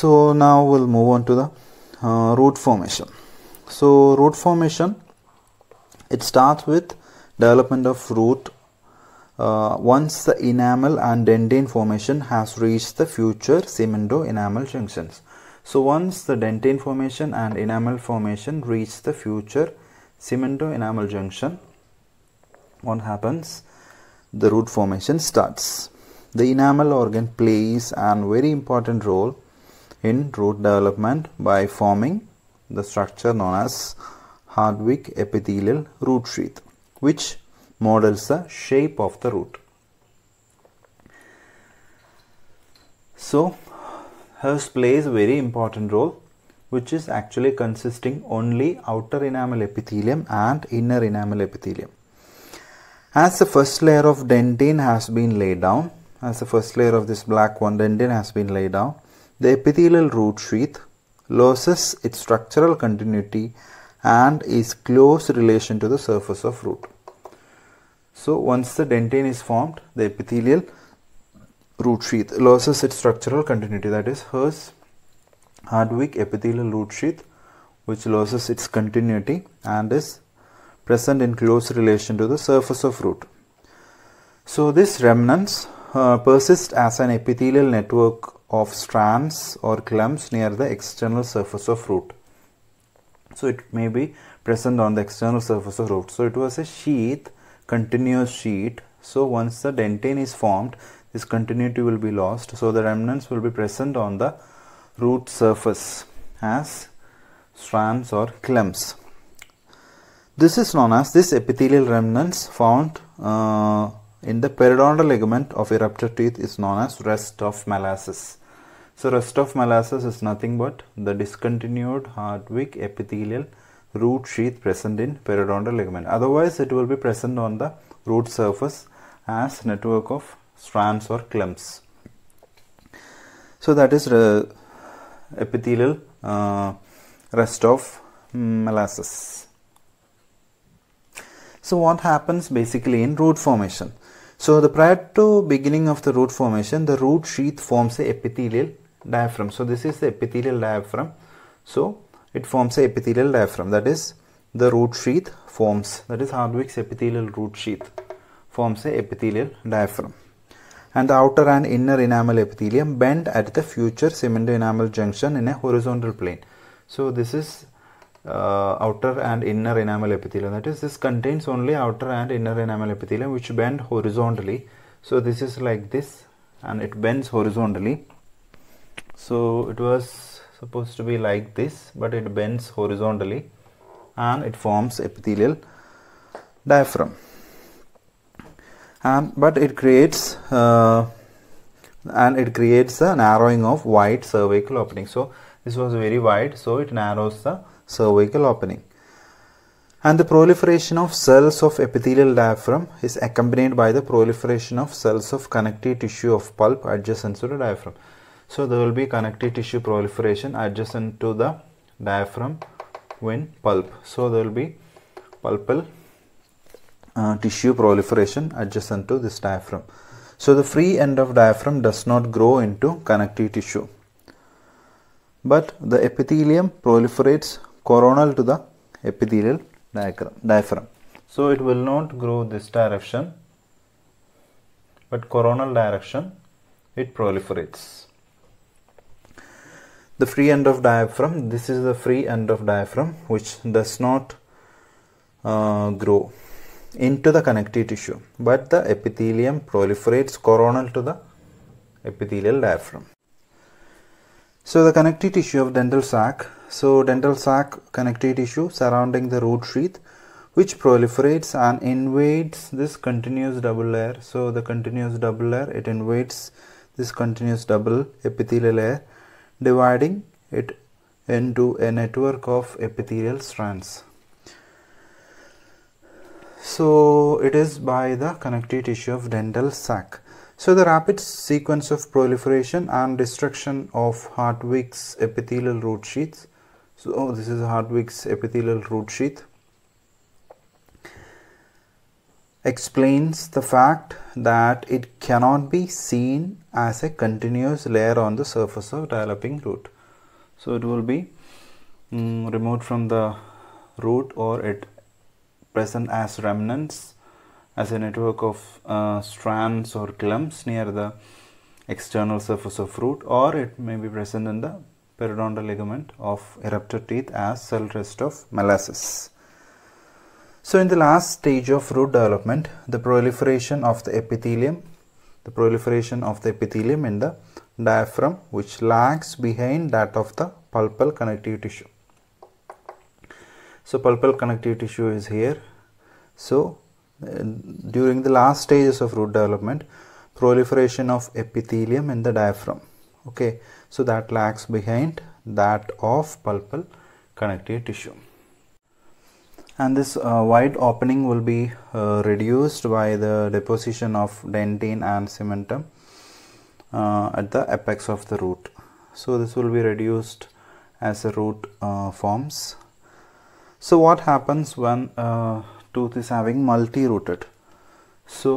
so now we'll move on to the uh, root formation so root formation it starts with development of root uh, once the enamel and dentine formation has reached the future cemento enamel junctions so once the dentine formation and enamel formation reach the future cemento enamel junction what happens the root formation starts the enamel organ plays an very important role in root development by forming the structure known as Hardwick epithelial root sheath, which models the shape of the root. So, hers plays a very important role, which is actually consisting only outer enamel epithelium and inner enamel epithelium. As the first layer of dentin has been laid down, as the first layer of this black one dentin has been laid down, the epithelial root sheath loses its structural continuity and is close relation to the surface of root. So once the dentin is formed, the epithelial root sheath loses its structural continuity that is hers Hardwick epithelial root sheath which loses its continuity and is present in close relation to the surface of root. So this remnants uh, persist as an epithelial network of strands or clumps near the external surface of root. So it may be present on the external surface of root. So it was a sheath, continuous sheet. So once the dentin is formed, this continuity will be lost. So the remnants will be present on the root surface as strands or clumps. This is known as this epithelial remnants found uh, in the periodontal ligament of eruptor teeth is known as rest of molasses. So rest of molasses is nothing but the discontinued Hardwick epithelial root sheath present in periodontal ligament. Otherwise it will be present on the root surface as network of strands or clumps. So that is epithelial uh, of molasses. So what happens basically in root formation? So the prior to beginning of the root formation, the root sheath forms a epithelial diaphragm so this is the epithelial diaphragm so it forms the epithelial diaphragm that is the root sheath forms that is Hardwick's epithelial root sheath forms the epithelial diaphragm and the outer and inner enamel epithelium bend at the future cemento enamel junction in a horizontal plane so this is uh, outer and inner enamel epithelium that is this contains only outer and inner enamel epithelium which bend horizontally so this is like this and it bends horizontally so it was supposed to be like this but it bends horizontally and it forms epithelial diaphragm um, but it creates uh, and it creates a narrowing of wide cervical opening so this was very wide so it narrows the cervical opening and the proliferation of cells of epithelial diaphragm is accompanied by the proliferation of cells of connective tissue of pulp adjacent to the diaphragm so there will be connective tissue proliferation adjacent to the diaphragm when pulp. So there will be pulpal uh, tissue proliferation adjacent to this diaphragm. So the free end of diaphragm does not grow into connective tissue. But the epithelium proliferates coronal to the epithelial diaphragm. So it will not grow this direction but coronal direction it proliferates the free end of diaphragm this is the free end of diaphragm which does not uh, grow into the connective tissue but the epithelium proliferates coronal to the epithelial diaphragm so the connective tissue of dental sac so dental sac connective tissue surrounding the root sheath which proliferates and invades this continuous double layer so the continuous double layer it invades this continuous double epithelial layer dividing it into a network of epithelial strands. So it is by the connective tissue of dental sac. So the rapid sequence of proliferation and destruction of Hartwig's epithelial root sheath. So oh, this is Hartwig's epithelial root sheath explains the fact that it cannot be seen as a continuous layer on the surface of developing root so it will be um, removed from the root or it present as remnants as a network of uh, strands or clumps near the external surface of root or it may be present in the periodontal ligament of erupted teeth as cell rest of molasses so in the last stage of root development, the proliferation of the epithelium, the proliferation of the epithelium in the diaphragm which lags behind that of the pulpal connective tissue. So pulpal connective tissue is here. So uh, during the last stages of root development, proliferation of epithelium in the diaphragm. Okay, so that lags behind that of pulpal connective tissue and this uh, wide opening will be uh, reduced by the deposition of dentine and cementum uh, at the apex of the root so this will be reduced as the root uh, forms so what happens when uh, tooth is having multi-rooted so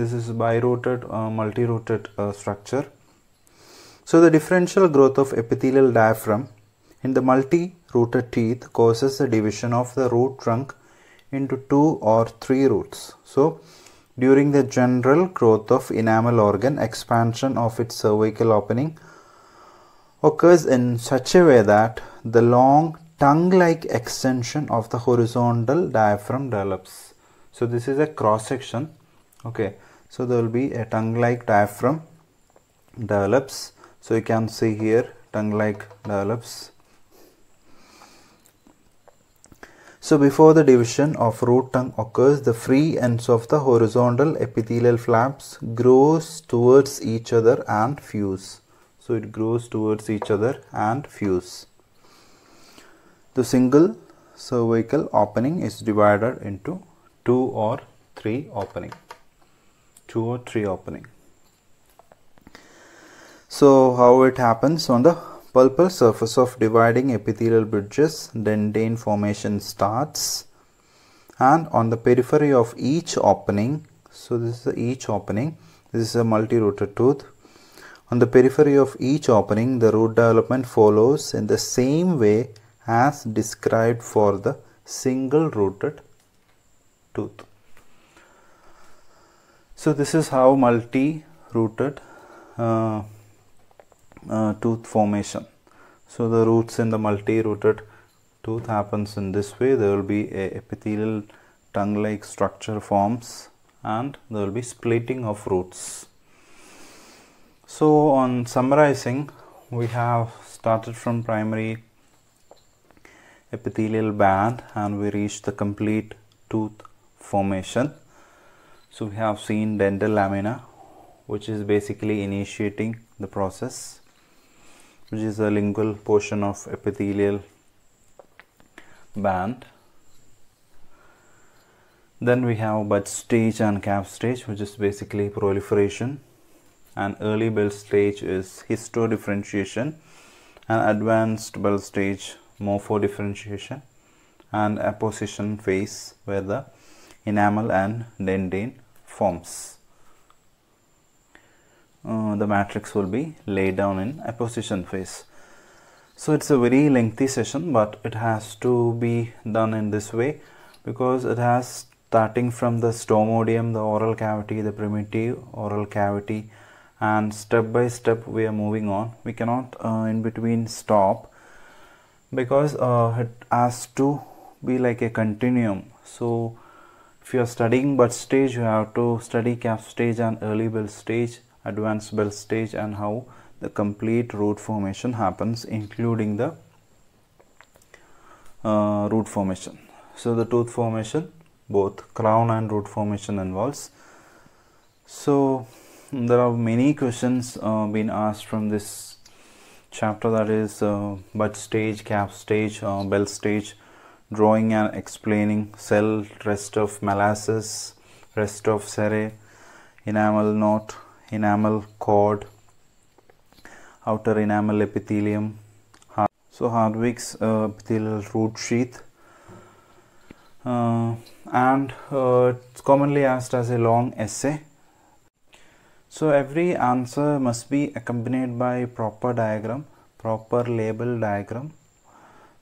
this is bi-rooted uh, multi-rooted structure so the differential growth of epithelial diaphragm in the multi-rooted teeth causes the division of the root trunk into two or three roots. So, during the general growth of enamel organ, expansion of its cervical opening occurs in such a way that the long tongue-like extension of the horizontal diaphragm develops. So, this is a cross-section. Okay. So, there will be a tongue-like diaphragm develops. So, you can see here tongue-like develops So before the division of root tongue occurs, the free ends of the horizontal epithelial flaps grows towards each other and fuse. So it grows towards each other and fuse. The single cervical opening is divided into two or three opening. Two or three opening. So how it happens on the pulpal surface of dividing epithelial bridges, dentine formation starts and on the periphery of each opening, so this is each opening, this is a multi-rooted tooth. On the periphery of each opening, the root development follows in the same way as described for the single rooted tooth. So this is how multi-rooted uh, uh, tooth formation so the roots in the multi-rooted tooth happens in this way there will be a epithelial tongue like structure forms and there will be splitting of roots so on summarizing we have started from primary epithelial band and we reach the complete tooth formation so we have seen dental lamina which is basically initiating the process which is a lingual portion of epithelial band then we have bud stage and cap stage which is basically proliferation and early bell stage is histodifferentiation and advanced bell stage morphodifferentiation and apposition phase where the enamel and dentine forms uh, the matrix will be laid down in position phase. So it's a very lengthy session but it has to be done in this way because it has starting from the stomodium, the oral cavity, the primitive oral cavity and step by step we are moving on. We cannot uh, in between stop because uh, it has to be like a continuum. So if you are studying bud stage you have to study cap stage and early bill stage advanced stage and how the complete root formation happens including the uh, root formation so the tooth formation both crown and root formation involves so there are many questions uh, being asked from this chapter that is uh, bud stage cap stage uh, bell stage drawing and explaining cell rest of molasses rest of serrae enamel knot enamel cord, outer enamel epithelium. So Hardwick's uh, epithelial root sheath. Uh, and uh, it's commonly asked as a long essay. So every answer must be accompanied by proper diagram, proper label diagram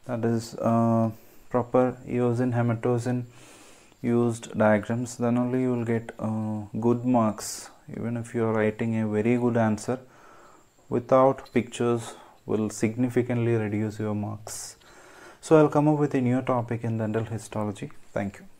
that is uh, proper eosin hematosin used diagrams then only you will get uh, good marks even if you are writing a very good answer without pictures will significantly reduce your marks so i'll come up with a new topic in dental histology thank you